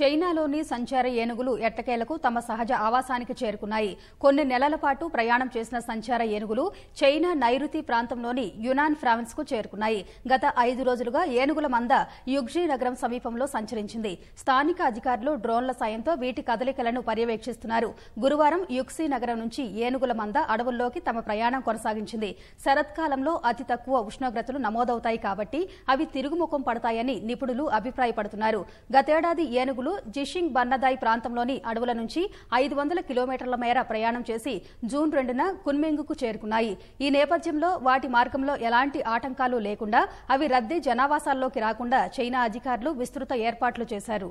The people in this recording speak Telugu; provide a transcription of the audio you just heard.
చైనాలోని సంచార ఏనుగులు ఎట్టకేలకు తమ సహజ ఆవాసానికి చేరుకున్నాయి కొన్ని నెలల పాటు ప్రయాణం చేసిన సంచార ఏనుగులు చైనా నైరుతి ప్రాంతంలోని యునాన్ ఫ్రావిన్స్ కు చేరుకున్నాయి గత ఐదు రోజులుగా ఏనుగుల మంద యుగ్జీ నగరం సమీపంలో సంచరించింది స్థానిక అధికారులు డ్రోన్ల సాయంతో వీటి కదలికలను పర్యవేక్షిస్తున్నారు గురువారం యుక్సీ నగరం నుంచి ఏనుగుల మంద అడవుల్లోకి తమ ప్రయాణం కొనసాగించింది శరత్కాలంలో అతి తక్కువ ఉష్ణోగ్రతలు నమోదవుతాయి కాబట్టి అవి తిరుగుముఖం పడతాయని నిపుణులు అభిప్రాయపడుతున్నారు గతేడాది ఏనుగులు నిపుణులు జిషింగ్ బన్నదాయ్ ప్రాంతంలోని అడవుల నుంచి ఐదు వందల కిలోమీటర్ల మేర ప్రయాణం చేసి జూన్ రెండున కున్మెంగుకు చేరుకున్నాయి ఈ నేపథ్యంలో వాటి మార్గంలో ఎలాంటి ఆటంకాలు లేకుండా అవి రద్దీ జనావాసాల్లోకి రాకుండా చైనా అధికారులు విస్తృత ఏర్పాట్లు చేశారు